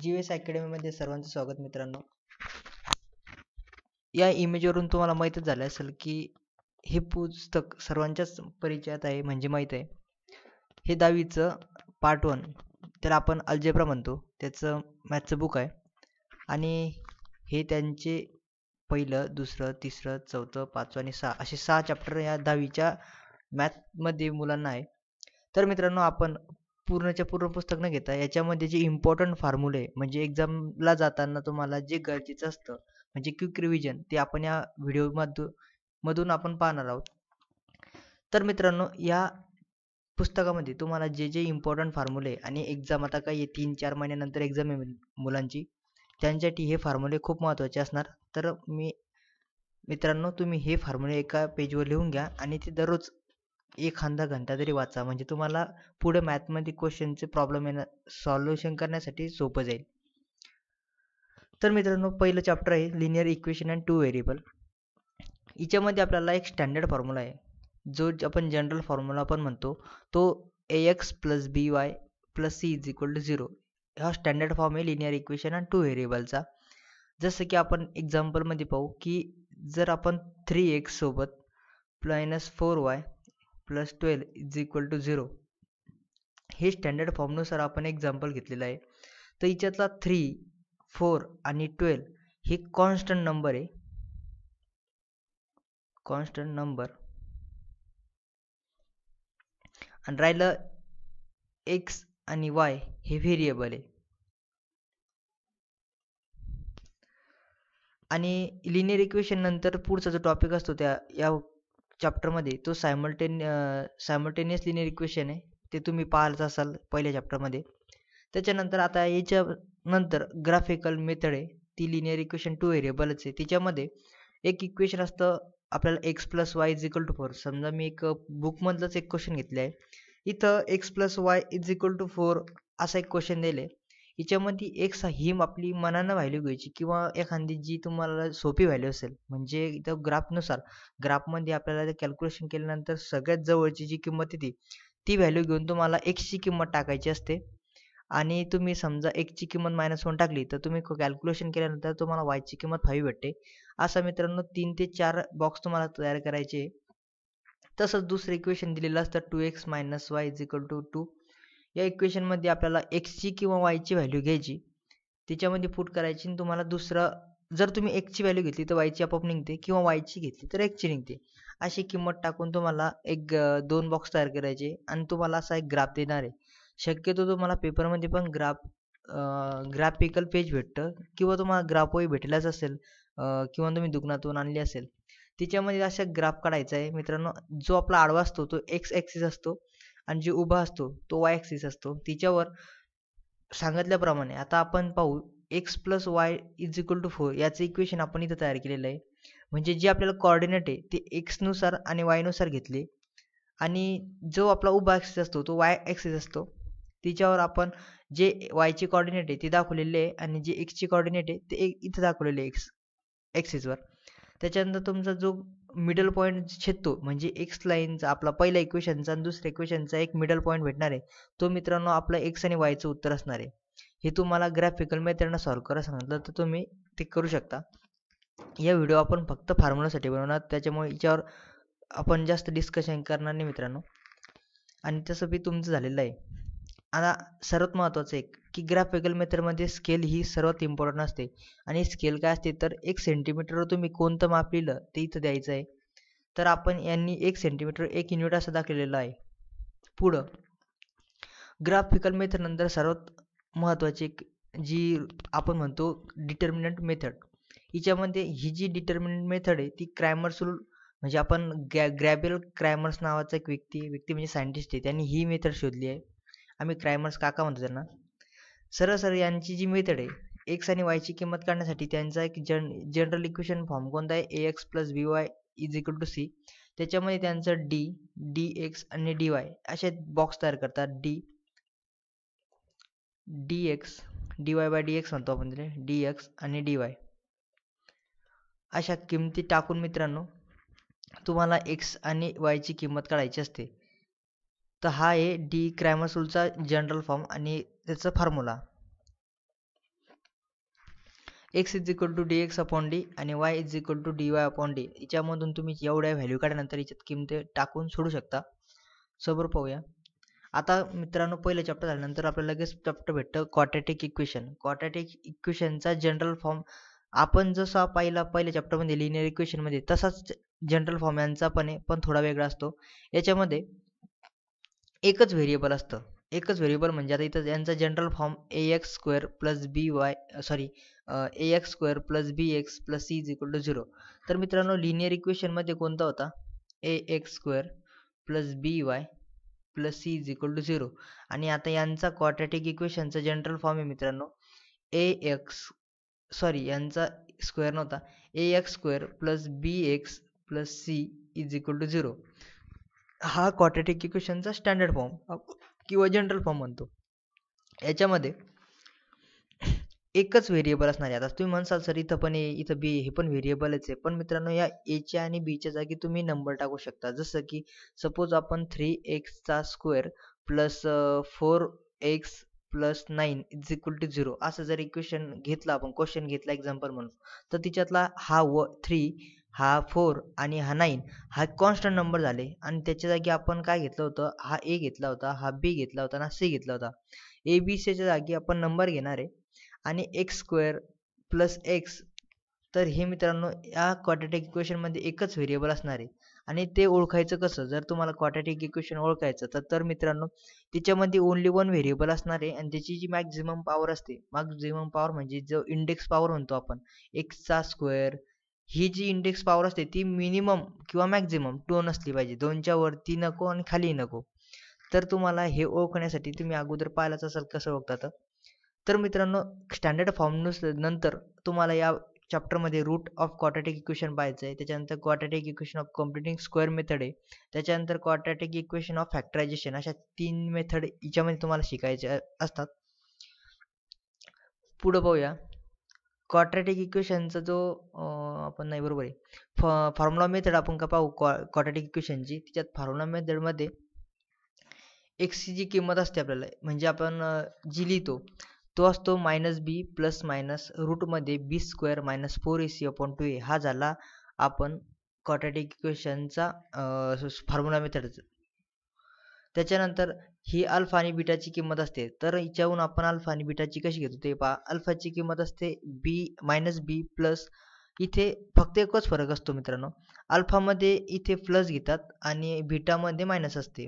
G S अकॅडमीमध्ये सर्वांचं स्वागत मित्रांनो या इमेजवरून तुम्हाला माहीतच झालं असेल की हे पुस्तक सर्वांच्याच परिचयात आहे म्हणजे माहीत आहे हे दहावीचं पार्ट वन त्याला आपण अल्जेब्रा म्हणतो त्याचं मॅथचं बुक आहे आणि हे त्यांचे पहिलं दुसरं तिसरं चौथं पाचवं आणि सहा असे सहा चॅप्टर या दहावीच्या मॅथमध्ये मुलांना आहे तर मित्रांनो आपण पूर्णच्या पूर्ण पुस्तक न घेता याच्यामध्ये जे इम्पॉर्टंट फॉर्म्युले म्हणजे एक्झामला जाताना तुम्हाला जे गरजेचं असतं म्हणजे क्विक रिव्हिजन ते आपण या व्हिडिओ मधून आपण पाहणार आहोत तर मित्रांनो या पुस्तकामध्ये तुम्हाला जे जे इम्पॉर्टंट फॉर्म्युले आणि एक्झाम आता काही तीन चार महिन्यानंतर एक्झाम आहे मुलांची त्यांच्यासाठी हे फॉर्म्युले खूप महत्त्वाचे असणार तर मी मित्रांनो तुम्ही हे फॉर्म्युले एका पेजवर लिहून घ्या आणि ते दररोज एखादा घंटा तरी वाचा म्हणजे तुम्हाला पुढे मॅथमध्ये क्वेश्चनचे प्रॉब्लेम येणार सॉल्युशन करण्यासाठी सोपं जाईल तर मित्रांनो पहिलं चॅप्टर आहे linear equation and two variable याच्यामध्ये आपल्याला एक स्टँडर्ड फॉर्म्युला आहे जो आपण जनरल फॉर्म्युला पण म्हणतो तो a x plus b y plus c is equal to zero हा स्टँडर्ड फॉर्म आहे लिनियर इक्वेशन अँड टू व्हेरिएबलचा जसं की आपण एक्झाम्पलमध्ये पाहू की जर आपण थ्री एक्स सोबत plus four y plus twelve is equal to zero हे स्टँडर्ड फॉर्मनुसार आपण एक्झाम्पल घेतलेलं आहे तर हिच्यातला थ्री फोर आणि ट्वेल्व हे कॉन्स्टंट नंबर आहे कॉन्स्टंट नंबर आणि राहिलं एक्स आणि वाय हे व्हेरिएबल आहे आणि लिनियर इक्वेशन नंतर पुढचा जो टॉपिक असतो त्या या चॅप्टरमध्ये तो सायमल्टेन सायमल्टेनियस लिनियर इक्वेशन आहे ते तुम्ही पाहत असाल पहिल्या चॅप्टरमध्ये त्याच्यानंतर आता याच्या नंतर ग्राफिकल मेथड आहे ती लिनियर इक्वेशन टू व्हेरिएबलच आहे तिच्यामध्ये एक इक्वेशन असतं आपल्याला x plus y is equal to four समजा मी एक बुकमधलंच एक क्वेश्चन घेतलं आहे इथं x plus y is equal to four असा एक क्वेश्चन दिले याच्यामध्ये एक हिम आपली मनानं व्हॅल्यू घ्यायची किंवा एखादी जी तुम्हाला सोपी व्हॅल्यू असेल म्हणजे इथं ग्राफनुसार ग्राफमध्ये आपल्याला कॅल्क्युलेशन केल्यानंतर सगळ्यात जवळची जी किंमत येते ती व्हॅल्यू घेऊन तुम्हाला ची किंमत टाकायची असते आणि तुम्ही समजा ची किंमत मायनस वन टाकली तर तुम्ही कॅल्क्युलेशन केल्यानंतर तुम्हाला वायची किंमत फाईव्ह भेटते असा मित्रांनो तीन ते चार बॉक्स तुम्हाला तयार करायचे तसंच दुसरं इक्वेशन दिलेलं असतं two x minus y is equal to two या इक्वेशनमध्ये आपल्याला एक्सची किंवा वायची व्हॅल्यू घ्यायची त्याच्यामध्ये फूट करायची आणि तुम्हाला दुसरं जर तुम्ही ची व्हॅल्यू घेतली तर वायची आपोआप निघते किंवा वायची घेतली तर ची निघते अशी किंमत टाकून तुम्हाला एक दोन बॉक्स तयार करायचे आणि तुम्हाला असा एक ग्राफ देणार आहे शक्यतो तुम्हाला पेपरमध्ये पण ग्राफ ग्राफिकल पेज भेटतं किंवा तुम्हाला ग्राफही भेटलाच असेल किंवा तुम्ही दुकानातून आणली असेल तिच्यामध्ये असा ग्राफ काढायचा आहे मित्रांनो जो आपला आडवा असतो तो एक्स एक्सिस असतो आणि जे उभा असतो तो वाय ॲक्सिस असतो तिच्यावर सांगितल्याप्रमाणे आता आपण पाहू x plus y is equal to four याचं इक्वेशन आपण इथं तयार केलेलं आहे म्हणजे जे आपल्याला कॉर्डिनेट आहे ते एक्सनुसार आणि वायनुसार घेतले आणि जो आपला उभा ॲक्सिस असतो तो वाय ॲक्सिस असतो तिच्यावर आपण जे वायचे कॉर्डिनेट आहे ते दाखवलेले आहे आणि जे एक्सचे कॉर्डिनेट आहे ते इथं दाखवलेले आहे एक्स ॲक्सिसवर त्याच्यानंतर तुमचा जो मिडल पॉईंट छेदतो म्हणजे एक्स लाईनचा आपला पहिला इक्वेशनचा आणि दुसऱ्या इक्वेशनचा एक मिडल पॉईंट भेटणार आहे तो मित्रांनो आपला एक्स आणि वायचं उत्तर असणार आहे हे तुम्हाला ग्राफिकल मेथडनं सॉल्व्ह करा सांगितलं तर तुम्ही ते करू शकता या व्हिडिओ आपण फक्त फॉर्म्युलासाठी बनवणार त्याच्यामुळे याच्यावर आपण जास्त डिस्कशन करणार नाही मित्रांनो आणि तसं बी तुमचं झालेलं आहे आता सर्वात महत्त्वाचं एक की ग्राफिकल मेथडमध्ये स्केल ही सर्वात इम्पॉर्टंट असते आणि स्केल काय असते तर एक सेंटीमीटरवर तुम्ही कोणतं माप लिहिलं ते इथं द्यायचं आहे तर आपण यांनी एक सेंटीमीटर एक युनिट असं दाखवलेलं आहे पुढं ग्राफिकल मेथडनंतर नंतर सर्वात महत्त्वाची जी आपण म्हणतो डिटर्मिनंट मेथड हिच्यामध्ये ही जी डिटर्मिनंट मेथड आहे ती क्रॅमर्स म्हणजे आपण ग्रॅ ग्रॅबियल क्रॅमर्स नावाचा एक व्यक्ती व्यक्ती म्हणजे सायंटिस्ट आहे त्यांनी ही मेथड शोधली आहे आम्ही क्रायमर्स काका म्हणतो त्यांना सरळ सर यांची जी मेथड आहे एक्स आणि वायची किंमत काढण्यासाठी त्यांचा एक जन जनरल इक्वेशन फॉर्म कोणता आहे a x plus b y is equal to c त्याच्यामध्ये त्यांचं डी डी एक्स आणि डी वाय असे बॉक्स तयार करतात D D x D y by D x म्हणतो आपण तिथे डी एक्स आणि डी वाय अशा किमती टाकून मित्रांनो तुम्हाला एक्स आणि वायची किंमत काढायची असते तर हा आहे डी क्रॅमसूलचा जनरल फॉर्म आणि त्याचा formula x is equal to D x upon D आणि y is equal to D y upon D याच्यामधून तुम्ही एवढ्या व्हॅल्यू काढल्यानंतर याच्यात किमती टाकून सोडू शकता सबर पाहूया आता मित्रांनो पहिलं चॅप्टर झाल्यानंतर आपल्याला लगेच चॅप्टर भेटतं क्वाटॅटिक इक्वेशन क्वाटॅटिक इक्वेशनचा जनरल फॉर्म आपण जसा पाहिला पहिल्या चॅप्टरमध्ये लिनियर इक्वेशनमध्ये तसाच जनरल फॉर्म यांचा पण आहे पण थोडा वेगळा असतो याच्यामध्ये एकच व्हेरिएबल असतं एकच व्हेरिएबल म्हणजे आता इथं यांचा general form a x square plus b y sorry a x square plus b x plus c is equal to zero तर मित्रांनो लिनियर इक्वेशनमध्ये कोणता होता a x square plus b y plus c is equal to zero आणि आता यांचा quadratic इक्वेशनचा general form आहे मित्रांनो ए एक्स सॉरी यांचा स्क्वेअर नव्हता a x square plus b x plus c is equal to zero हा quadratic इक्वेशनचा स्टँडर्ड फॉर्म किंवा जनरल फॉर्म म्हणतो याच्यामध्ये एकच व्हेरिएबल असणार आहे आता तुम्ही म्हणसाल सर इथं पण ए इथं बी हे पण व्हेरिएबलच आहे पण मित्रांनो या एच्या आणि बीच्या जागी तुम्ही नंबर टाकू शकता जसं की सपोज आपण थ्री एक्सचा square plus four x plus nine is equal to zero असं जर इक्वेशन घेतलं आपण क्वेश्चन घेतला एक्झाम्पल म्हणून तर तिच्यातला हा व थ्री हा फोर आणि हा नाईन हा कॉन्स्टंट नंबर झाले आणि त्याच्या जागी आपण काय घेतलं होतं हा ए घेतला होता हा बी घेतला होता आणि हा सी घेतला होता ए बी सीच्या जागी आपण नंबर घेणार आहे आणि एक्स स्क्वेअर प्लस एक्स तर हे मित्रांनो या इक्वेशन इक्वेशनमध्ये एकच व्हेरिएबल असणार आहे आणि ते ओळखायचं कसं जर तुम्हाला क्वाड्रेटिक इक्वेशन ओळखायचं तर तर मित्रांनो त्याच्यामध्ये ओन्ली वन व्हेरिएबल असणार आहे आणि त्याची जी मॅक्झिमम पॉवर असते मॅक्झिमम पॉवर म्हणजे जो इंडेक्स पॉवर म्हणतो आपण एक्सचा स्क्वेअर ही जी इंडेक्स पॉवर असते ती मिनिमम किंवा मॅक्झिमम टू असली पाहिजे दोनच्या वरती नको आणि खाली नको तर तुम्हाला हे ओळखण्यासाठी तुम्ही अगोदर पाहिलाच असाल कसं ओळखतात तर मित्रांनो स्टँडर्ड फॉर्म नंतर तुम्हाला या चॅप्टरमध्ये रूट ऑफ क्वाटॅटिक इक्वेशन पाहायचं आहे त्याच्यानंतर quadratic equation of completing square method आहे त्याच्यानंतर क्वाटॅटिक इक्वेशन ऑफ फॅक्टरायझेशन अशा तीन मेथड याच्यामध्ये तुम्हाला शिकायच्या असतात पुढं पाहूया क्वाड्रेटिक इक्वेशनचा जो आपण नाही बरोबर आहे फॉ फॉर्म्युला मेथड आपण का पाहू क्वा क्वाड्रॅटिक इक्वेशनची त्याच्यात फॉर्म्युला मेथडमध्ये एक्सची जी किंमत असते आपल्याला म्हणजे आपण जी लिहितो तो असतो मायनस बी प्लस मायनस रूटमध्ये b square minus four a c upon two a हा झाला आपण क्वाड्रेटिक इक्वेशनचा फॉर्म्युला मेथडचा त्याच्यानंतर ही अल्फा आणि बीटाची किंमत असते तर हिच्याहून आपण अल्फा आणि बीटाची कशी घेतो ते पहा अल्फाची किंमत असते बी मायनस बी प्लस इथे फक्त एकच फरक असतो मित्रांनो अल्फामध्ये इथे प्लस घेतात आणि बीटामध्ये मायनस असते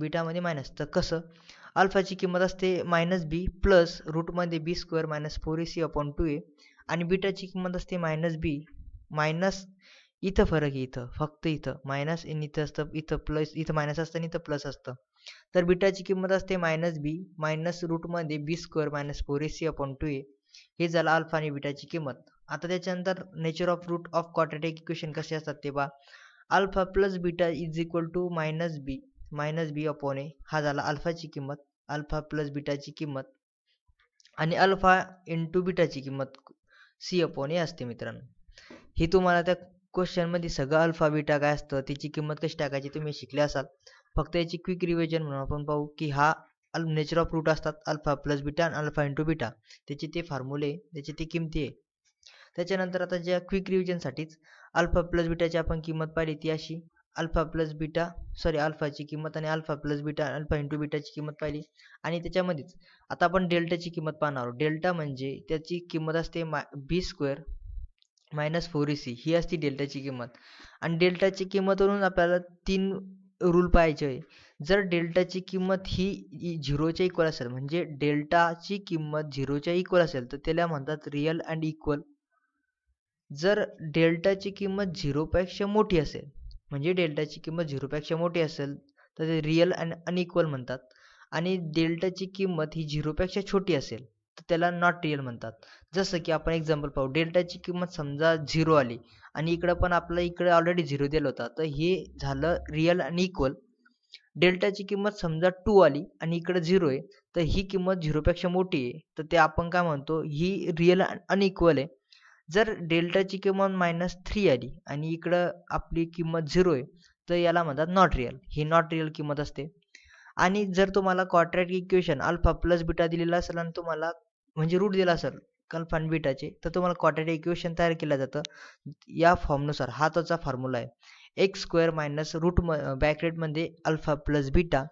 बीटामध्ये मायनस तर कसं अल्फाची किंमत असते मायनस बी प्लस रूटमध्ये b square minus four a c upon two a आणि बीटाची किंमत असते मायनस बी मायनस इथं फरक आहे इथं फक्त इथं मायनस इन इथं असतं इथं प्लस इथं मायनस असतं आणि इथं प्लस असतं तर बीटाची किंमत असते मायनस बी मायनस रूटमध्ये b square minus four a c upon two a हे झालं अल्फा आणि बीटाची किंमत आता त्याच्यानंतर nature of root of quadratic equation कसे असतात ते पहा alpha plus beta is equal to minus b minus b upon a हा झाला अल्फाची किंमत अल्फा प्लस बीटाची किंमत आणि अल्फा इंटू बीटाची किंमत सी अपॉन ए असते मित्रांनो ही तुम्हाला त्या क्वेश्चन मध्ये सगळं अल्फा बीटा काय असतं त्याची किंमत कशी टाकायची तुम्ही शिकले असाल फक्त याची क्विक रिव्हिजन म्हणून आपण पाहू की हा अल नेचर ऑफ रूट असतात अल्फा प्लस बीटा आणि अल्फा इंटू बीटा त्याची ते फॉर्म्युले त्याची ती किमती आहे त्याच्यानंतर आता ज्या क्विक रिव्हिजनसाठीच अल्फा प्लस बीटाची आपण किंमत पाहिली ती अशी अल्फा प्लस बीटा सॉरी अल्फाची किंमत आणि alpha plus beta alpha into बीटाची किंमत पाहिली आणि त्याच्यामध्येच आता आपण डेल्टाची किंमत पाहणार आहोत डेल्टा म्हणजे त्याची किंमत असते मा b square minus four c ही असती डेल्टाची किंमत आणि डेल्टाची किंमतवरून आपल्याला तीन रूल पाहायचे आहे जर डेल्टाची किंमत ही झिरोच्या इक्वल असेल म्हणजे डेल्टाची किंमत झिरोच्या इक्वल असेल तर त्याला म्हणतात रिअल अँड इक्वल जर डेल्टाची किंमत झिरोपेक्षा मोठी असेल म्हणजे डेल्टाची किंमत झिरोपेक्षा मोठी असेल तर ते रिअल अँड अनइक्वल म्हणतात आणि डेल्टाची किंमत ही झिरोपेक्षा छोटी असेल तर त्याला नॉट रिअल म्हणतात जसं की आपण एक्झाम्पल पाहू डेल्टाची किंमत समजा झिरो आली आणि इकडं पण आपलं इकडे ऑलरेडी झिरो दिला होता तर हे झालं रिअल आणि इक्वल डेल्टाची किंमत समजा टू आली आणि इकडे झिरो आहे तर ही किंमत झिरोपेक्षा मोठी आहे तर ते आपण काय म्हणतो ही रिअल अनइक्वल आहे जर डेल्टाची किंमत मायनस थ्री आली आणि इकडं आपली किंमत झिरो आहे तर याला म्हणतात नॉट रिअल ही नॉट रिअल किंमत असते आणि जर तुम्हाला quadratic equation alpha plus beta दिलेला असेल आणि तुम्हाला म्हणजे रूट दिला असेल कन्फर्म बीटाचे तर तुम्हाला क्वाड्रेटिक इक्वेशन तयार केलं जातं या फॉर्मनुसार हा त्याचा फॉर्म्युला आहे एक्स स्क्वेअर मायनस रूट म बॅकरेटमध्ये alpha plus beta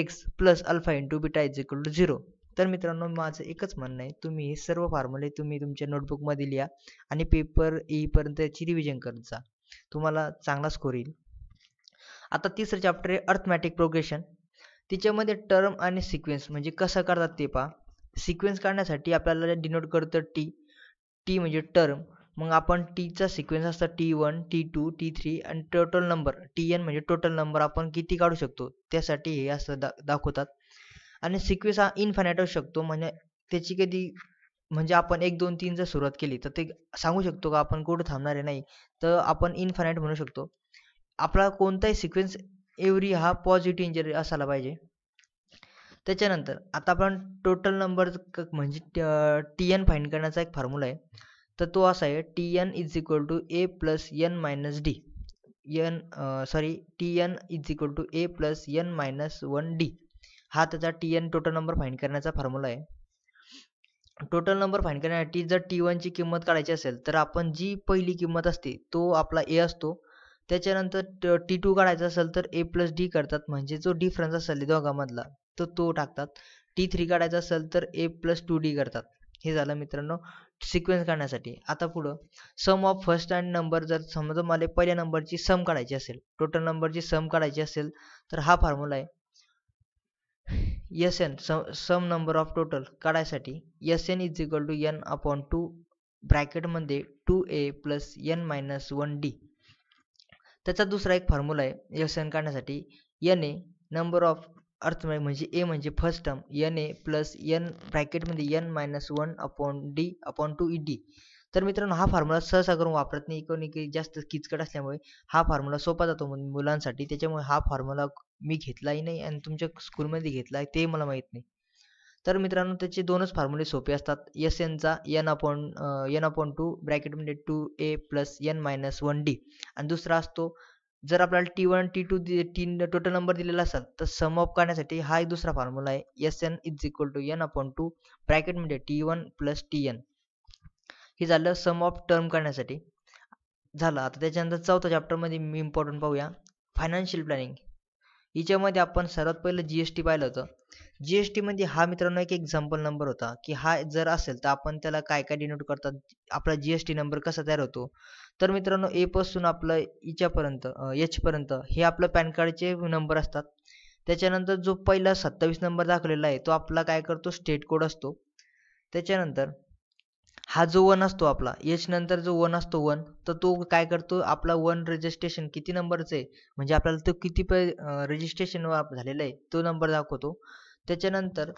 x plus alpha into beta is equal to zero तर मित्रांनो माझं एकच म्हणणं आहे तुम्ही हे सर्व फॉर्म्युले तुम्ही तुमच्या नोटबुकमध्ये लिहा आणि पेपर येईपर्यंत याची रिव्हिजन करत जा तुम्हाला चांगला स्कोर येईल आता तिसरं चॅप्टर आहे अर्थमॅटिक प्रोग्रेशन तिच्यामध्ये टर्म आणि सिक्वेन्स म्हणजे कसं करतात ते पहा सिक्वेन्स काढण्यासाठी आपल्याला डिनोट करतं टी टी म्हणजे टर्म मग आपण टीचा सिक्वेन्स असता t one t two t three आणि टोटल नंबर टी एन म्हणजे टोटल नंबर आपण किती काढू शकतो त्यासाठी हे असं दा दाखवतात आणि सिक्वेन्स हा इनफायनाईट असू शकतो म्हणजे त्याची कधी म्हणजे आपण एक दोन तीन जर सुरुवात केली तर ते सांगू शकतो का आपण कुठं थांबणार आहे नाही तर आपण इनफायनाईट म्हणू शकतो आपला कोणताही सिक्वेन्स एव्हरी हा पॉझिटिव्ह इंजिनियर असायला पाहिजे त्याच्यानंतर आता आपण टोटल नंबर म्हणजे टी एन फाईंड करण्याचा एक फॉर्म्युला आहे तर तो असा आहे t n is equal to A plus n minus d n sorry t n is equal to A plus n minus one d हा त्याचा t n total number find करण्याचा फॉर्म्युला आहे टोटल नंबर फाईंड करण्यासाठी जर T वनची किंमत काढायची असेल तर आपण जी पहिली किंमत असते तो आपला ए असतो त्याच्यानंतर टी टू काढायचा असेल तर ए प्लस डी करतात म्हणजे जो डिफरन्स असेल दोघांमधला तर तो टाकतात टी थ्री काढायचा असेल तर ए प्लस टू डी करतात हे झालं मित्रांनो सिक्वेन्स काढण्यासाठी आता पुढं sum of first n number जर समजा मला पहिल्या नंबरची सम काढायची असेल टोटल नंबरची सम काढायची असेल तर हा फॉर्म्युला आहे S n sum number of total काढायसाठी S n is equal to n upon two ब्रॅकेटमध्ये टू ए plus n minus one d त्याचा दुसरा एक फॉर्म्युला आहे एस एन काढण्यासाठी एन ए नंबर ऑफ अर्थमॅग म्हणजे ए म्हणजे first term n a plus n ब्रॅकेटमध्ये n minus one upon d upon two e d तर मित्रांनो हा फॉर्म्युला सहसा करून वापरत नाही कोणी की जास्त किचकट असल्यामुळे हा फॉर्म्युला सोपा जातो मुलांसाठी त्याच्यामुळे हा फॉर्म्युला मी घेतलाही नाही आणि तुमच्या स्कूलमध्ये घेतला आहे ते मला माहीत नाही तर मित्रांनो त्याचे दोनच फॉर्म्युले सोपे असतात एस एनचा n upon n upon two ब्रॅकेटमध्ये टू ए plus n minus one d आणि दुसरा असतो जर आपल्याला टी वन टी टू तीन टोटल नंबर दिलेला असेल तर सम ऑफ करण्यासाठी हा एक दुसरा फॉर्म्युला आहे S n is equal to n upon two bracket म्हणजे t one plus t n हे झालं सम ऑफ टर्म करण्यासाठी झालं आता त्याच्यानंतर चौथ्या चॅप्टरमध्ये मी इम्पॉर्टंट पाहूया फायनान्शियल प्लॅनिंग हिच्यामध्ये आपण सर्वात पहिलं जीएसटी पाहिलं होतं जीएसटी मध्ये हा मित्रांनो एक एक्झाम्पल नंबर होता की हा जर असेल तर आपण त्याला काय काय डिनोट करतात आपला जीएसटी नंबर कसा तयार होतो तर मित्रांनो ए पासून आपलं याच्यापर्यंत पर्यंत एच पर्यंत हे आपलं पॅन कार्डचे नंबर असतात त्याच्यानंतर जो पहिला सत्तावीस नंबर दाखवलेला आहे तो आपला काय करतो स्टेट कोड असतो त्याच्यानंतर हा जो वन असतो आपला एच नंतर जो वन असतो वन तर तो काय करतो आपला वन रजिस्ट्रेशन किती नंबरचं आहे म्हणजे आपल्याला तो किती पै रजिस्ट्रेशन झालेला आहे तो नंबर दाखवतो त्याच्यानंतर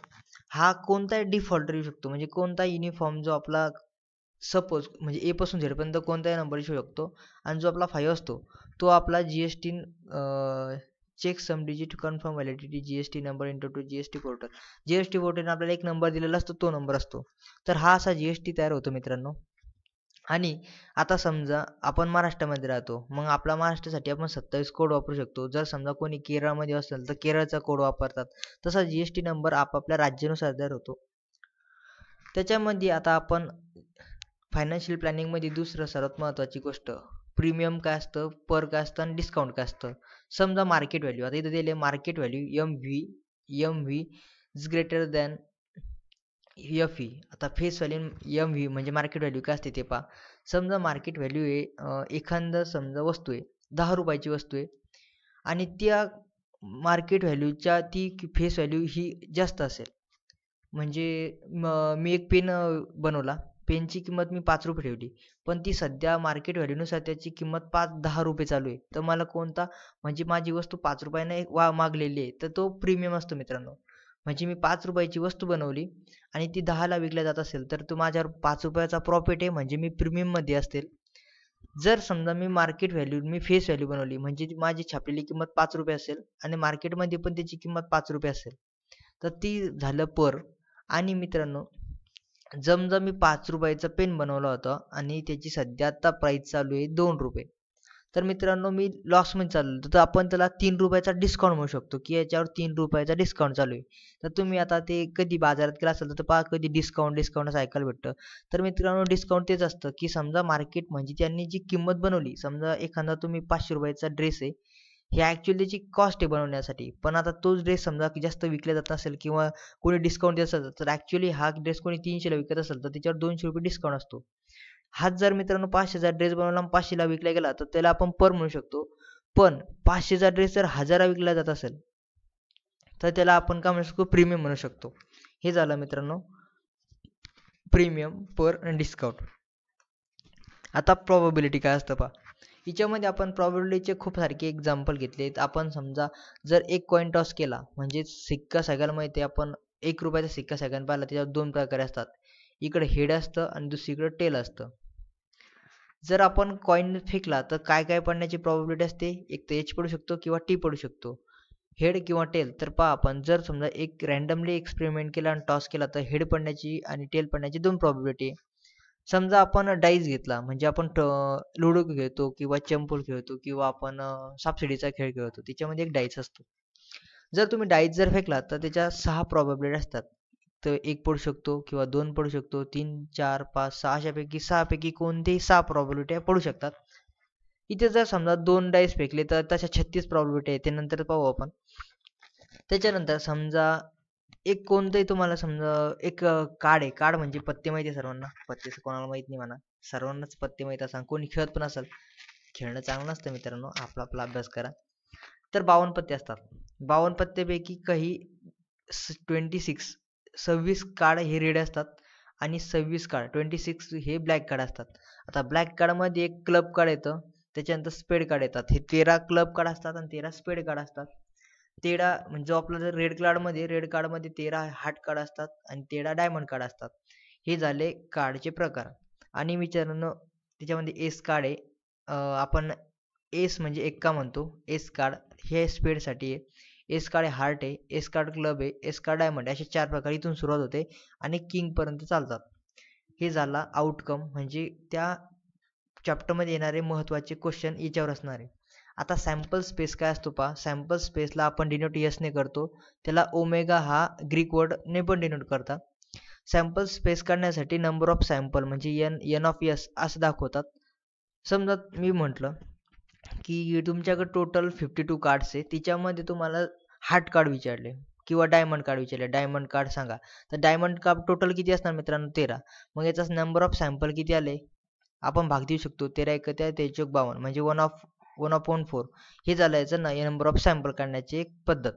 हा कोणताही डिफॉल्ट येऊ शकतो म्हणजे कोणता युनिफॉर्म जो आपला सपोज म्हणजे एपासून झेडपर्यंत कोणताही नंबर शिवू शकतो आणि जो आपला फाईव्ह असतो तो आपला G S T check sum digit confirm validity G S T number enter to G S T portal G S T आपल्याला एक नंबर दिलेला असतो तो नंबर असतो तर हा असा जी एस टी तयार होतो मित्रांनो आणि आता समजा आपण महाराष्ट्रामध्ये राहतो मग आपला महाराष्ट्रासाठी आपण सत्तावीस कोड वापरू शकतो जर समजा कोणी केरळमध्ये असेल तर केरळचा कोड वापरतात तसा जी एस टी नंबर आपापल्या राज्यानुसार तयार होतो त्याच्यामध्ये आता आपण फायनान्शियल प्लॅनिंगमध्ये दुसरं सर्वात महत्त्वाची गोष्ट प्रीमियम काय असतं पर काय असतं आणि डिस्काउंट काय असतं समजा मार्केट व्हॅल्यू आता इथं दिले market value M V M V is greater than F V आता फेस व्हॅल्यू एम व्ही म्हणजे मार्केट व्हॅल्यू काय असते ते पहा समजा मार्केट व्हॅल्यू आहे एखादं समजा वस्तू आहे दहा रुपयाची वस्तू आहे आणि त्या मार्केट व्हॅल्यूच्या ती फेस व्हॅल्यू ही जास्त असेल म्हणजे मी एक पेन बनवला पेनची किंमत मी पाच रुपये ठेवली पण ती सध्या मार्केट व्हॅल्यूनुसार त्याची किंमत पाच दहा रुपये चालू आहे तर मला कोणता म्हणजे माझी वस्तू पाच एक वा मागलेली आहे तर तो प्रीमियम असतो मित्रांनो म्हणजे मी पाच रुपयाची वस्तू बनवली आणि ती दहाला विकल्या जात असेल तर तो माझ्यावर पाच रुपयाचा प्रॉफिट आहे म्हणजे मी प्रीमियममध्ये असेल जर समजा मी मार्केट व्हॅल्यू मी फेस व्हॅल्यू बनवली म्हणजे माझी छापलेली किंमत पाच रुपये असेल आणि मार्केटमध्ये पण त्याची किंमत पाच रुपये असेल तर ती झालं पर आणि मित्रांनो जमजम मी पाच रुपयाचा पेन बनवला होता आणि त्याची सध्या आता प्राईस चालू आहे दोन रुपये तर मित्रांनो मी लॉसमध्ये चाललो होतो तर आपण त्याला तीन रुपयाचा डिस्काउंट म्हणू शकतो की याच्यावर तीन रुपयाचा डिस्काउंट चालू आहे तर तुम्ही आता ते कधी बाजारात गेला असेल तर पहा कधी डिस्काउंट डिस्काउंट असं ऐकायला भेटतं तर मित्रांनो डिस्काउंट तेच असतं की समजा मार्केट म्हणजे त्यांनी जी किंमत बनवली समजा एखादा तुम्ही पाचशे रुपयाचा ड्रेस आहे ही ऍक्च्युअली त्याची कॉस्ट आहे बनवण्यासाठी पण आता तोच ड्रेस समजा की जास्त विकला जात असेल किंवा कोणी डिस्काउंट देत असेल तर ॲक्च्युली हा ड्रेस कोणी तीनशेला विकत असेल तर त्याच्यावर दोनशे रुपये डिस्काउंट असतो हाच जर मित्रांनो पाचशेचा ड्रेस बनवला पाचशेला विकला गेला तर त्याला आपण पर म्हणू शकतो पण पाचशेचा ड्रेस जर हजारा विकला जात असेल तर त्याला आपण काय म्हणू शकतो प्रीमियम म्हणू शकतो हे झालं मित्रांनो प्रीमियम पर डिस्काउंट आता प्रॉबिलिटी काय असतं पहा हिच्यामध्ये आपण प्रॉबिलिटीचे खूप सारखे एक्झाम्पल घेतले आपण समजा जर एक कॉईन टॉस केला म्हणजे सिक्का सगळ्यांना माहिती आहे आपण एक रुपयाचा सिक्का सगळ्यांना पाहिला त्याच्यावर दोन प्रकारे असतात इकडे हेड असतं आणि दुसरीकडे टेल असतं जर आपण कॉईन फेकला तर काय काय पडण्याची प्रॉबिलिटी असते एक तर एच पडू शकतो किंवा टी पडू शकतो हेड किंवा टेल तर पहा आपण जर समजा एक रँडमली एक्सपेरिमेंट केला आणि टॉस केला तर हेड पडण्याची आणि टेल पडण्याची दोन प्रॉबिलिटी आहे समजा आपण डाईज घेतला म्हणजे आपण लुडो खेळतो किंवा चंपूल खेळतो किंवा आपण सापशिडीचा खेळ खेळतो त्याच्यामध्ये एक डाईस असतो जर तुम्ही डाईज जर फेकला तर त्याच्या सहा प्रॉबेबिलिटी असतात तर एक पडू शकतो किंवा दोन पडू शकतो तीन चार पाच सहा अशापैकी सहापैकी कोणतेही सहा प्रॉबिलिटी पडू शकतात इथे जर समजा दोन डाईज फेकले तर त्याच्या छत्तीस प्रॉबिलिटी आहे ते नंतर पाहू आपण त्याच्यानंतर समजा एक कोणतंही तुम्हाला समजा एक कार्ड आहे कार्ड म्हणजे पत्ते माहिती आहे सर्वांना पत्ते कोणाला माहित नाही म्हणा सर्वांनाच पत्ते माहित असा कोणी खेळत पण असेल खेळणं चांगलं असतं मित्रांनो आपला आपला अभ्यास करा तर बावन्न पत्ते असतात बावन्न पत्त्यापैकी काही ट्वेंटी सिक्स सव्वीस कार्ड हे रेड असतात आणि सव्वीस कार्ड ट्वेंटी सिक्स हे ब्लॅक कार्ड असतात आता ब्लॅक कार्डमध्ये एक क्लब कार्ड येतं त्याच्यानंतर स्पेड कार्ड येतात हे तेरा क्लब कार्ड असतात आणि तेरा स्पेड कार्ड असतात तेरा म्हणजे जो आपला रेड कार्डमध्ये रेड कार्डमध्ये मध्ये तेरा हार्ट कार्ड असतात आणि तेरा डायमंड कार्ड असतात हे झाले कार्डचे प्रकार आणि मित्रांनो त्याच्यामध्ये एस कार्ड आहे आपण एस म्हणजे एक्का म्हणतो एस कार्ड हे स्पीडसाठी आहे एस कार्ड हार्ट आहे एस कार्ड क्लब आहे एस कार्ड डायमंड असे चार प्रकार इथून सुरुवात होते आणि किंगपर्यंत चालतात हे झाला आउटकम म्हणजे त्या चॅप्टरमध्ये येणारे महत्त्वाचे क्वेश्चन याच्यावर असणार आता सॅम्पल स्पेस काय असतो पहा सॅम्पल स्पेसला आपण डिनोट यसने करतो त्याला ओमेगा हा ग्रीक वर्डने पण डिनोट करतात सॅम्पल स्पेस काढण्यासाठी नंबर ऑफ सॅम्पल म्हणजे एन एन ऑफ यस असं दाखवतात समजा मी म्हटलं की तुमच्याकडे टोटल फिफ्टी टू कार्ड्स आहे तिच्यामध्ये तुम्हाला हार्ट कार्ड विचारले किंवा डायमंड कार्ड विचारले डायमंड कार्ड सांगा तर डायमंड कार्ड टोटल किती असणार मित्रांनो तेरा मग याचा नंबर ऑफ सॅम्पल किती आले आपण भाग देऊ शकतो तेरा एक त्या बावन्न म्हणजे one of one upon four हे झालं याचं ना नंबर ऑफ सॅम्पल काढण्याची एक पद्धत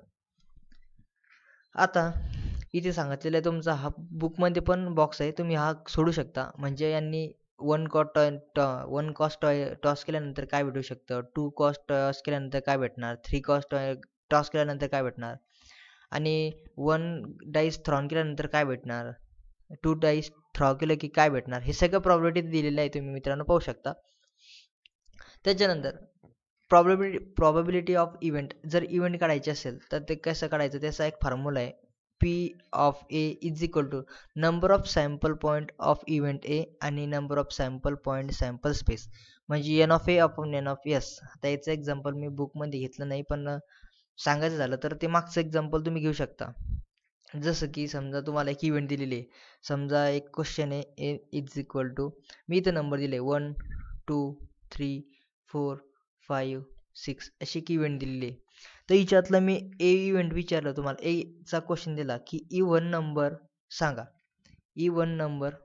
आता इथे सांगितलेलं आहे तुमचा हा बुकमध्ये पण बॉक्स आहे तुम्ही हा सोडू शकता म्हणजे यांनी वन कॉट वन कॉस्ट टॉस केल्यानंतर काय भेटू शकतं टू कॉस्ट टॉस केल्यानंतर काय भेटणार थ्री कॉस्ट टॉस केल्यानंतर काय भेटणार आणि वन डाईस थ्रॉन केल्यानंतर काय भेटणार टू डाईस थ्रॉ केलं की काय भेटणार हे सगळं प्रॉब्लिटी दिलेलं आहे तुम्ही मित्रांनो पाहू शकता त्याच्यानंतर प्रॉबेबिलि प्रॉबेबिलिटी ऑफ इव्हेंट जर इव्हेंट काढायची असेल तर ते कसं काढायचं त्याचा एक फॉर्म्युला आहे P of A is equal to number of sample point of event A आणि number of sample point sample space म्हणजे n of A upon n of S आता याचं एक्झाम्पल मी बुकमध्ये घेतलं नाही पण सांगायचं झालं तर ते मागचं एक्झाम्पल तुम्ही घेऊ शकता जसं की समजा तुम्हाला एक इव्हेंट दिलेली आहे समजा एक क्वेश्चन आहे ए इज इक्वल टू मी इथं नंबर दिले one two three four five six अशी एक इव्हेंट दिलेली आहे तर हिच्यातला मी ए इव्हेंट विचारलं तुम्हाला एचा क्वेश्चन दिला की वन e नंबर सांगा वन नंबर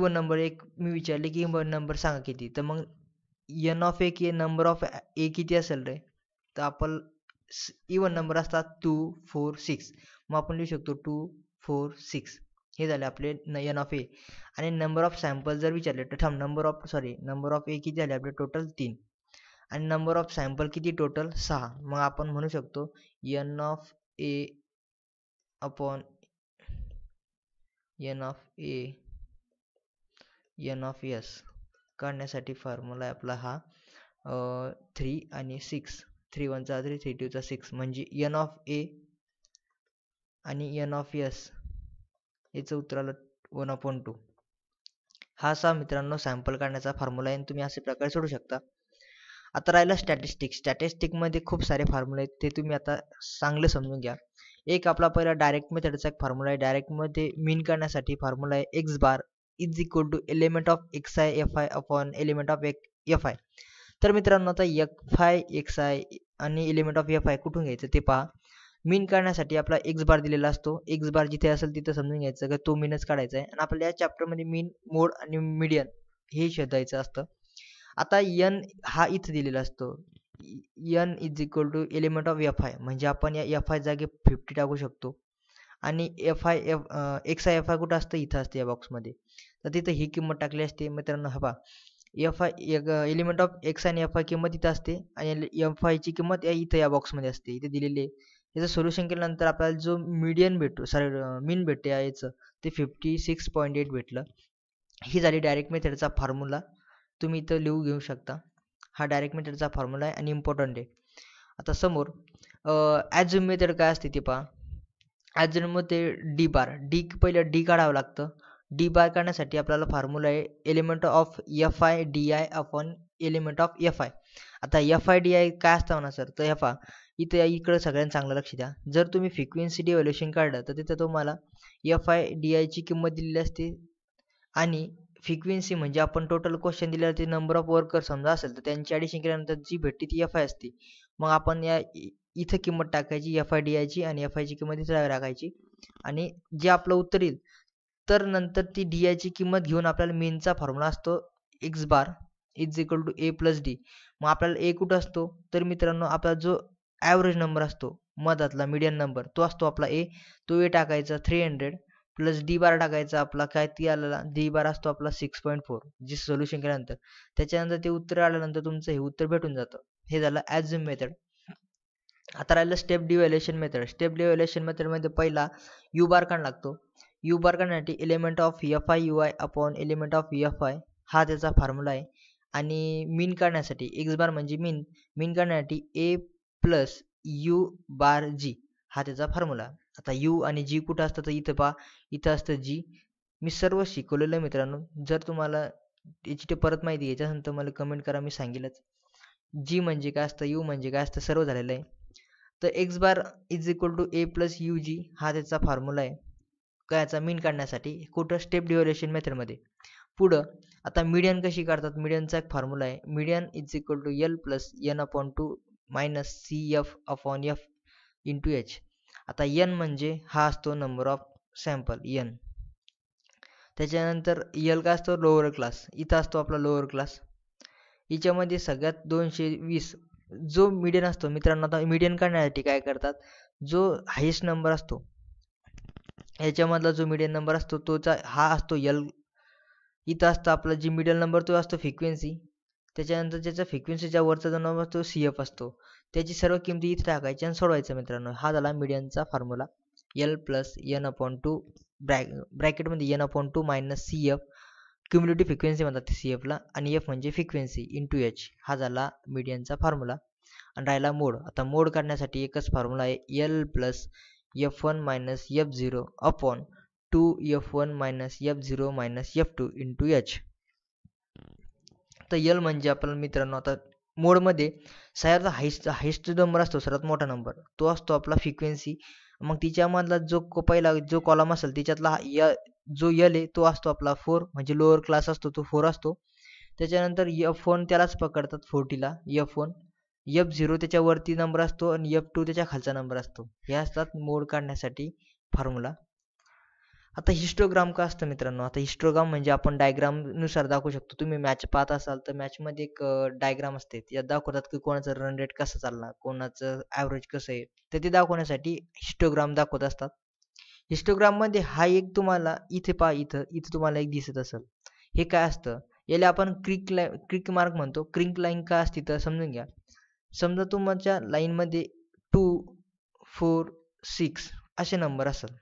वन नंबर एक मी विचारले की इवन e नंबर सांगा किती तर मग एन ऑफ ए की नंबर ऑफ ए किती असेल रे तर आपण इवन e नंबर असतात टू फोर सिक्स मग आपण लिहू शकतो टू फोर सिक्स हे झाले आपले एन ऑफ ए आणि नंबर ऑफ सॅम्पल जर विचारले तर थांब number of sorry number of A किती झाले आपले टोटल तीन आणि नंबर ऑफ सॅम्पल किती टोटल सहा मग आपण म्हणू शकतो n of A upon n of A n of S काढण्यासाठी फॉर्म्युला आहे आपला हा थ्री आणि सिक्स थ्री वनचा थ्री थ्री टूचा सिक्स म्हणजे एन ऑफ ए आणि एन ऑफ एस याचं उत्तर आलं वन अपॉन टू हा असा मित्रांनो सॅम्पल काढण्याचा फॉर्म्युला आहे तुम्ही अशा प्रकारे सोडू शकता आता राहिलं स्टॅटिस्टिक स्टॅटिस्टिकमध्ये खूप सारे फॉर्म्युला आहेत ते तुम्ही आता चांगले समजून घ्या एक आपला पहिला डायरेक्ट मेथडचा एक फॉर्म्युला आहे डायरेक्ट डायरेक्टमध्ये मीन करण्यासाठी फॉर्म्युला आहे x bar is equal to element of x i f i upon element of एक एफ आय तर मित्रांनो आता एफ आय एक्स आय आणि एलिमेंट ऑफ एफ आय कुठून घ्यायचं ते पहा मीन काढण्यासाठी आपला एक्स बार दिलेला असतो एक्स बार जिथे असेल तिथे समजून घ्यायचं का तो मीनच काढायचा आहे आणि आपल्या या चॅप्टरमध्ये मीन मोड आणि मिडियन हे शोधायचं असतं आता यन हा इथं दिलेला असतो n is equal to element of F i म्हणजे आपण या एफ आय जागे फिफ्टी टाकू शकतो आणि f i f x i f i कुठं असतं इथं असते या बॉक्समध्ये तर तिथं ही किंमत टाकली असते मित्रांनो हवा f i element of x आणि एफ आय किंमत इथं असते आणि एफ आयची किंमत या इथं या बॉक्समध्ये असते इथे दिलेली याचं सोल्युशन केल्यानंतर आपल्याला जो मीडियन भेटतो सॉरी मीन भेटते याचं ते फिफ्टी सिक्स पॉईंट एट भेटलं ही झाली डायरेक्ट मेथडचा फॉर्म्युला तुम्ही इथं लिहू घेऊ शकता हा डायरेक्ट मेथडचा फॉर्म्युला आहे आणि इम्पॉर्टंट आहे आता समोर ॲज्युम मेथड काय असते ते पहा मध्ये डी बार डी पहिलं डी काढावं लागतं डी बार काढण्यासाठी आपल्याला फॉर्म्युला आहे element of F i d i upon element of F i आता एफ आय डी आय काय असतं म्हणा सर तर एफ आय इथे इकडं सगळ्यांनी चांगलं लक्ष द्या जर तुम्ही फ्रिक्वेन्सी डिव्हॅल्युएशन काढलं तर तिथं तुम्हाला एफ आय डी आयची किंमत दिलेली असते आणि फ्रिक्वेन्सी म्हणजे आपण टोटल क्वेश्चन दिलेला ते नंबर ऑफ वर्कर समजा असेल तर त्यांची ॲडिशन केल्यानंतर जी भेटते ती एफ आय असते मग आपण या इथं किंमत टाकायची एफ आय डी आयची आणि एफ आयची किंमत इथं टाकायची आणि जे आपलं येईल तर नंतर ती डी आयची किंमत घेऊन आपल्याला मेनचा फॉर्म्युला असतो x bar is equal to A plus d मग आपल्याला ए कुठं असतो तर मित्रांनो आपला जो ॲव्हरेज नंबर असतो मधातला मीडियन नंबर तो असतो आपला ए तो ए टाकायचा three hundred plus d bar टाकायचा आपला काय ती आलेला डी बार असतो आपला सिक्स पॉईंट फोर जे सोल्युशन केल्यानंतर त्याच्यानंतर ते उत्तर आल्यानंतर तुमचं हे उत्तर भेटून जातं हे झालं ॲज्युम मेथड आता राहिलं step deviation method step deviation मध्ये पहिला यू बार काढ लागतो यू बार काढण्यासाठी element of F I U I upon element of F I हा त्याचा फॉर्म्युला आहे आणि मीन काढण्यासाठी एक्स बार म्हणजे मीन मीन काढण्यासाठी ए प्लस यू बार जी हा त्याचा फॉर्म्युला आता यू आणि जी कुठं असतं तर इथं पहा इथं असतं जी मी सर्व शिकवलेलं आहे मित्रांनो जर तुम्हाला याची ते परत माहिती घ्यायची असेल तर मला कमेंट करा मी सांगेलच जी म्हणजे काय असतं यू म्हणजे काय असतं सर्व झालेलं आहे तर X bar is equal to A plus U G हा त्याचा फॉर्म्युला आहे का याचा मीन काढण्यासाठी कुठं स्टेप डिव्हॉल्युशन मेथडमध्ये पुढं आता मीडियन कशी काढतात मीडियनचा एक फॉर्म्युला आहे median is equal to L plus N upon two minus C F upon F into H आता यन म्हणजे हा असतो नंबर ऑफ सॅम्पल यन त्याच्यानंतर यल काय असतो लोअर क्लास इथं असतो आपला लोअर क्लास याच्यामध्ये सगळ्यात दोनशे वीस जो मिडियन असतो मित्रांनो आता मिडियन काढण्यासाठी काय करतात जो हायेस्ट नंबर असतो याच्यामधला जो मिडियन नंबर असतो तोचा हा असतो यल इथं असतो आपला जी मिडियल नंबर तो असतो फ्रिक्वेन्सी त्याच्यानंतर ज्याचा फ्रिक्वेन्सीच्या वरचा जो नंबर तो सी एफ असतो त्याची सर्व किमती इथे टाकायची आणि सोडवायचं मित्रांनो हा झाला मीडियनचा formula L plus N upon two ब्रॅ ब्रॅकेटमध्ये N upon two minus C F cumulative frequency म्हणतात सी एफला आणि एफ म्हणजे फ्रिक्वेन्सी टू एच हा झाला मिडियनचा फॉर्म्युला आणि राहिला मोड आता मोड काढण्यासाठी एकच फॉर्म्युला आहे L plus F one minus F zero upon two F one minus F zero minus F two two H तर यल म्हणजे आपल्याला मित्रांनो आता मोडमध्ये सगळ्यात हायस्ट हायस्ट नंबर असतो सर्वात मोठा नंबर तो असतो आपला फ्रिक्वेन्सी मग तिच्यामधला जो पहिला जो कॉलम असेल तिच्यातला या जो यल आहे तो असतो आपला फोर म्हणजे लोअर क्लास असतो तो फोर असतो त्याच्यानंतर यफ वन त्यालाच पकडतात फोर्टीला यफ वन यफ झिरो त्याच्यावरती नंबर असतो आणि यफ टू त्याच्या खालचा नंबर असतो हे असतात मोड काढण्यासाठी फॉर्म्युला आता हिस्टोग्राम का असतं मित्रांनो आता हिस्टोग्राम म्हणजे आपण डायग्रामनुसार दाखवू शकतो तुम्ही मॅच पाहत असाल तर मॅचमध्ये एक डायग्राम असते यात दाखवतात की कोणाचं रन रेट कसा चालला कोणाचं ॲव्हरेज कसं आहे तर ते दाखवण्यासाठी हिस्टोग्राम दाखवत असतात हिस्टोग्राममध्ये हा एक तुम्हाला इथे पहा इथं इथं तुम्हाला एक दिसत असेल हे काय असतं याला आपण क्रिक लाईन क्रिक मार्क म्हणतो क्रिक लाईन काय असते तर समजून घ्या समजा तुमच्या लाईनमध्ये टू फोर सिक्स असे नंबर असेल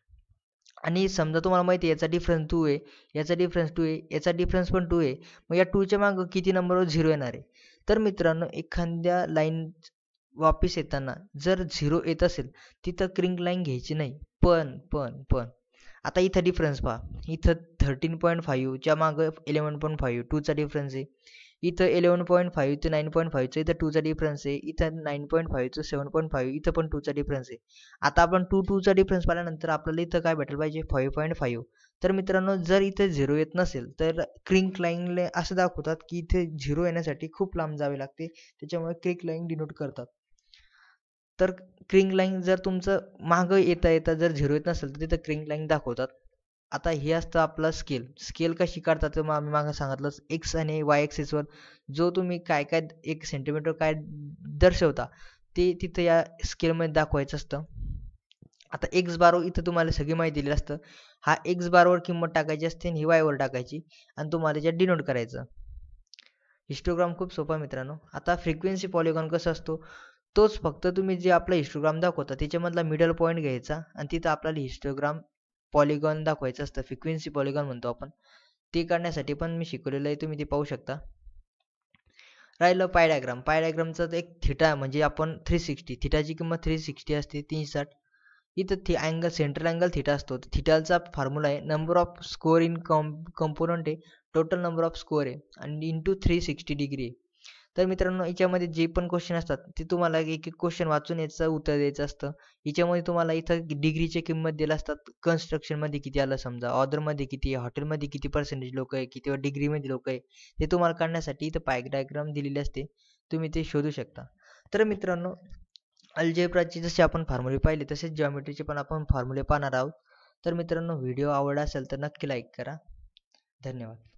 आणि समजा तुम्हाला माहिती आहे याचा डिफरन्स टू आहे याचा डिफरन्स टू आहे याचा डिफरन्स पण टू आहे मग या टूच्या मागं किती नंबरवर झिरो येणार आहे तर मित्रांनो एखाद्या लाईन वापिस येताना जर झिरो येत असेल तिथं क्रिंक लाईन घ्यायची नाही पण पण पण आता इथं डिफरन्स पहा इथं थर्टीन पॉईंट फाईव्हच्या मागं इलेवन पॉईंट फाईव्ह टूचा डिफरन्स आहे इथं इलेवन पॉईंट फाईव्ह ते नाईन पॉईंट फाईव्हचं इथं टूचा डिफरन्स आहे इथं नाईन पॉईंट फाईव्हचं सेवन पॉईंट फाईव्ह इथं पण टूचा डिफरन्स आहे आता आपण टू टूचा डिफरन्स पाहिल्यानंतर आपल्याला इथं काय भेटलं पाहिजे फाईव्ह पॉईंट फाईव्ह तर मित्रांनो जर इथे झिरो येत नसेल तर क्रिंक लाईन असं दाखवतात की इथे झिरो येण्यासाठी खूप लांब जावे लागते त्याच्यामुळे क्रिंक लाईन डिनोट करतात तर क्रिंग लाईन जर तुमचं मागं येता येता जर झिरो येत नसेल तर तिथं क्रिंग लाईन दाखवतात आता हे असतं आपलं स्केल स्केल कशी काढतात तर आम्ही मागं सांगितलं एक्स आणि वाय वर जो तुम्ही काय काय एक सेंटीमीटर काय दर्शवता ते तिथं या स्केलमध्ये दाखवायचं असतं आता एक्स बारो इथं तुम्हाला सगळी माहिती दिली असतं हा एक्स बारवर किंमत टाकायची असते आणि ही वायवर टाकायची आणि तुम्हाला त्याच्यात डिनोट करायचं हिस्टोग्राम खूप सोपा मित्रांनो आता फ्रिक्वेन्सी पॉलिकॉन कसा असतो तोच फक्त तुम्ही जे आपला हिस्टोग्राम दाखवता त्याच्यामधला मिडल पॉईंट घ्यायचा आणि तिथं आपल्याला हिस्टोग्राम पॉलिगॉन दाखवायचं असतं फ्रिक्वेन्सी पॉलिगॉन म्हणतो आपण ते काढण्यासाठी पण मी शिकवलेलं आहे तुम्ही ते पाहू शकता राहिलं पायडायग्राम पायडायग्रामचं एक थिटा म्हणजे आपण थ्री सिक्स्टी थिटाची किंमत थ्री सिक्स्टी असते तीन साठ इथं थी अँगल सेंट्रल अँगल थिटा असतो थिटालचा फॉर्म्युला आहे नंबर ऑफ स्कोअर इन कॉम कम्पोनंट आहे टोटल नंबर ऑफ स्कोअर आहे आणि टू थ्री सिक्स्टी डिग्री आहे तर मित्रांनो याच्यामध्ये जे पण क्वेश्चन असतात ते तुम्हाला एक एक क्वेश्चन वाचून याचं उत्तर द्यायचं असतं याच्यामध्ये तुम्हाला इथं डिग्रीची किंमत दिला असतात कन्स्ट्रक्शनमध्ये किती आलं समजा ऑर्डरमध्ये किती आहे हॉटेलमध्ये किती पर्सेंटेज लोक आहे किती डिग्रीमध्ये लोक आहे ते तुम्हाला काढण्यासाठी इथं पाय डायग्राम दिलेली असते तुम्ही ते शोधू शकता तर मित्रांनो अल्जेब्राचे जसे आपण फॉर्म्युले पाहिले तसेच जॉमेट्रीचे पण आपण फॉर्म्युले पाहणार आहोत तर मित्रांनो व्हिडिओ आवडला असेल तर नक्की लाईक करा धन्यवाद